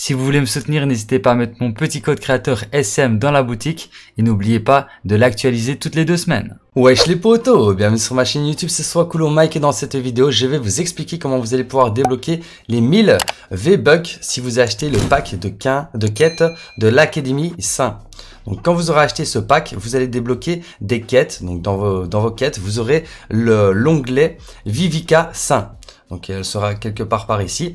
Si vous voulez me soutenir, n'hésitez pas à mettre mon petit code créateur SM dans la boutique et n'oubliez pas de l'actualiser toutes les deux semaines. Wesh les potos, bienvenue sur ma chaîne YouTube, c'est soit cool Mike et dans cette vidéo, je vais vous expliquer comment vous allez pouvoir débloquer les 1000 V-Bucks si vous achetez le pack de, de quêtes de l'Académie Saint. Donc quand vous aurez acheté ce pack, vous allez débloquer des quêtes. Donc dans vos, dans vos quêtes, vous aurez l'onglet Vivica Saint. Donc elle sera quelque part par ici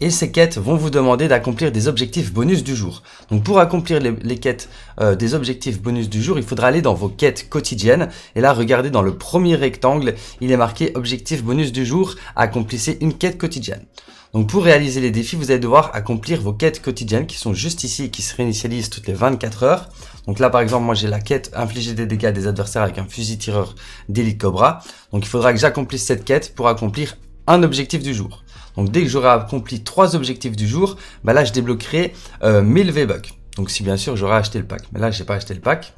et ces quêtes vont vous demander d'accomplir des objectifs bonus du jour. Donc pour accomplir les, quêtes euh, des objectifs bonus du jour, il faudra aller dans vos quêtes quotidiennes et là regardez dans le premier rectangle, il est marqué objectif bonus du jour, accomplissez une quête quotidienne. Donc pour réaliser les défis, vous allez devoir accomplir vos quêtes quotidiennes qui sont juste ici et qui se réinitialisent toutes les 24 heures. Donc là par exemple, moi j'ai la quête infliger des dégâts des adversaires avec un fusil tireur d'élite Cobra. Donc il faudra que j'accomplisse cette quête pour accomplir un objectif du jour. Donc dès que j'aurai accompli trois objectifs du jour, bah là je débloquerai 1000 euh, V-Bucks. Donc si bien sûr j'aurai acheté le pack. Mais là j'ai pas acheté le pack.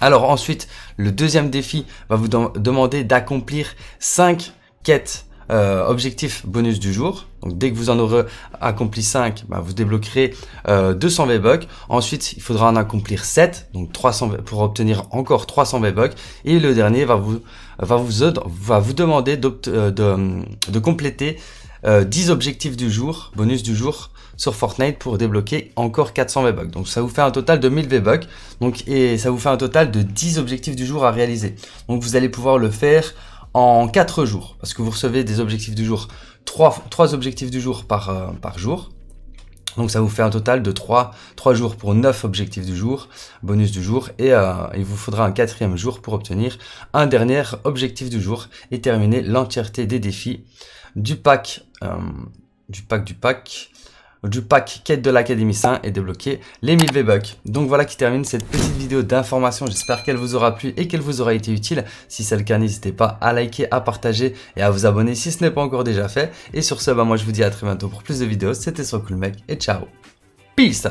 Alors ensuite, le deuxième défi va vous demander d'accomplir cinq quêtes euh, objectif bonus du jour. Donc dès que vous en aurez accompli 5, bah, vous débloquerez 200 euh, V-Bucks. Ensuite, il faudra en accomplir 7, donc 300 pour obtenir encore 300 V-Bucks. Et le dernier va vous, va vous, va vous demander euh, de, compléter 10 objectifs du jour, bonus du jour sur Fortnite pour débloquer encore 400 V-Bucks. Donc ça vous fait un total de 1000 V-Bucks. Donc et ça vous fait un total de 10 objectifs du jour à réaliser. Donc vous allez pouvoir le faire en 4 jours, parce que vous recevez des objectifs du jour, 3, objectifs du jour euh, par, jour. Donc ça vous fait un total de 3, 3 jours pour 9 objectifs du jour, bonus du jour, et euh, il vous faudra un quatrième jour pour obtenir un dernier objectif du jour et terminer l'entièreté des défis du pack, euh, du pack, du pack, du pack quête de l'Académie Saint et débloquer les 1000 V-Bucks. Donc voilà qui termine cette petite vidéo d'information. J'espère qu'elle vous aura plu et qu'elle vous aura été utile. Si c'est le cas, n'hésitez pas à liker, à partager et à vous abonner si ce n'est pas encore déjà fait. Et sur ce, bah, moi je vous dis à très bientôt pour plus de vidéos. C'était mec et ciao. Peace